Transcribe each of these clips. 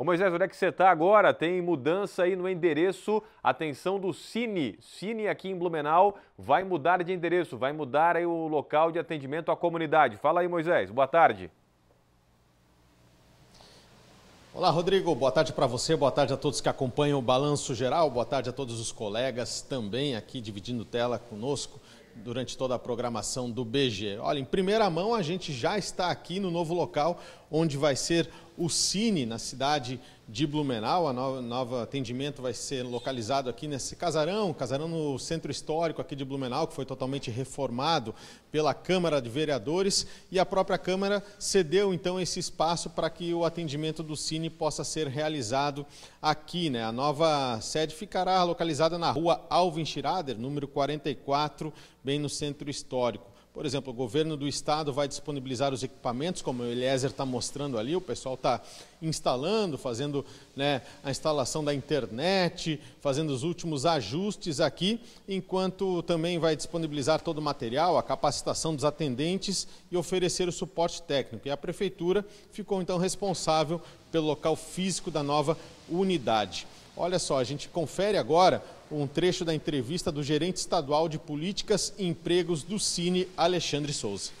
Ô Moisés, onde é que você está agora? Tem mudança aí no endereço, atenção do Cine. Cine aqui em Blumenau vai mudar de endereço, vai mudar aí o local de atendimento à comunidade. Fala aí, Moisés, boa tarde. Olá, Rodrigo. Boa tarde para você, boa tarde a todos que acompanham o Balanço Geral, boa tarde a todos os colegas também aqui dividindo tela conosco durante toda a programação do BG. Olha, em primeira mão, a gente já está aqui no novo local onde vai ser o Cine, na cidade de de Blumenau. A nova, nova atendimento vai ser localizado aqui nesse casarão, casarão no centro histórico aqui de Blumenau, que foi totalmente reformado pela Câmara de Vereadores e a própria Câmara cedeu então esse espaço para que o atendimento do Cine possa ser realizado aqui, né? A nova sede ficará localizada na Rua Alvin Schirader, número 44, bem no centro histórico. Por exemplo, o governo do estado vai disponibilizar os equipamentos, como o Eliezer está mostrando ali, o pessoal está instalando, fazendo né, a instalação da internet, fazendo os últimos ajustes aqui, enquanto também vai disponibilizar todo o material, a capacitação dos atendentes e oferecer o suporte técnico. E a prefeitura ficou então responsável pelo local físico da nova unidade. Olha só, a gente confere agora um trecho da entrevista do gerente estadual de políticas e empregos do Cine, Alexandre Souza.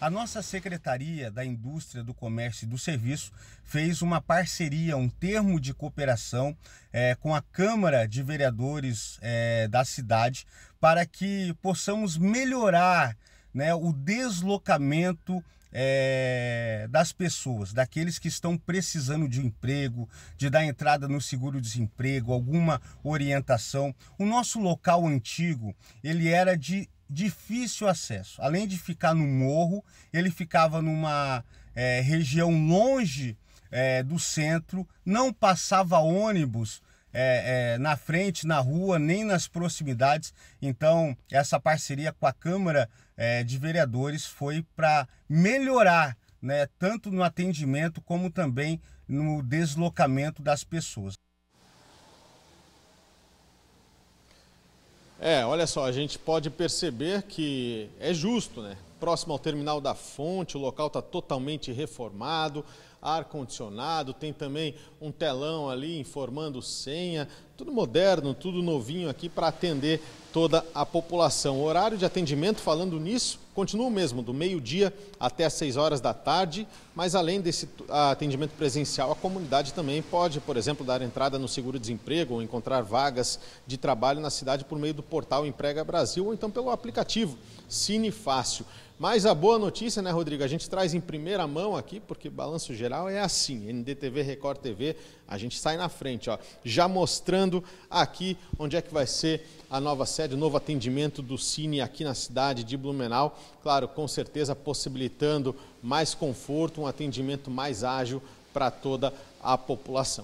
A nossa Secretaria da Indústria, do Comércio e do Serviço fez uma parceria, um termo de cooperação é, com a Câmara de Vereadores é, da cidade para que possamos melhorar né, o deslocamento é, das pessoas, daqueles que estão precisando de um emprego, de dar entrada no seguro-desemprego, alguma orientação. O nosso local antigo, ele era de difícil acesso. Além de ficar no morro, ele ficava numa é, região longe é, do centro, não passava ônibus é, é, na frente, na rua, nem nas proximidades. Então, essa parceria com a Câmara é, de Vereadores foi para melhorar, né, tanto no atendimento como também no deslocamento das pessoas. É, olha só, a gente pode perceber que é justo, né? Próximo ao terminal da fonte, o local está totalmente reformado, ar-condicionado, tem também um telão ali informando senha, tudo moderno, tudo novinho aqui para atender toda a população. O horário de atendimento, falando nisso, continua o mesmo, do meio-dia até as 6 horas da tarde, mas além desse atendimento presencial, a comunidade também pode, por exemplo, dar entrada no seguro-desemprego ou encontrar vagas de trabalho na cidade por meio do portal Emprega Brasil ou então pelo aplicativo Cine Fácil. Mas a boa notícia, né, Rodrigo? A gente traz em primeira mão aqui, porque balanço geral é assim. NDTV, Record TV, a gente sai na frente, ó. Já mostrando aqui onde é que vai ser a nova sede, o novo atendimento do Cine aqui na cidade de Blumenau. Claro, com certeza possibilitando mais conforto, um atendimento mais ágil para toda a população.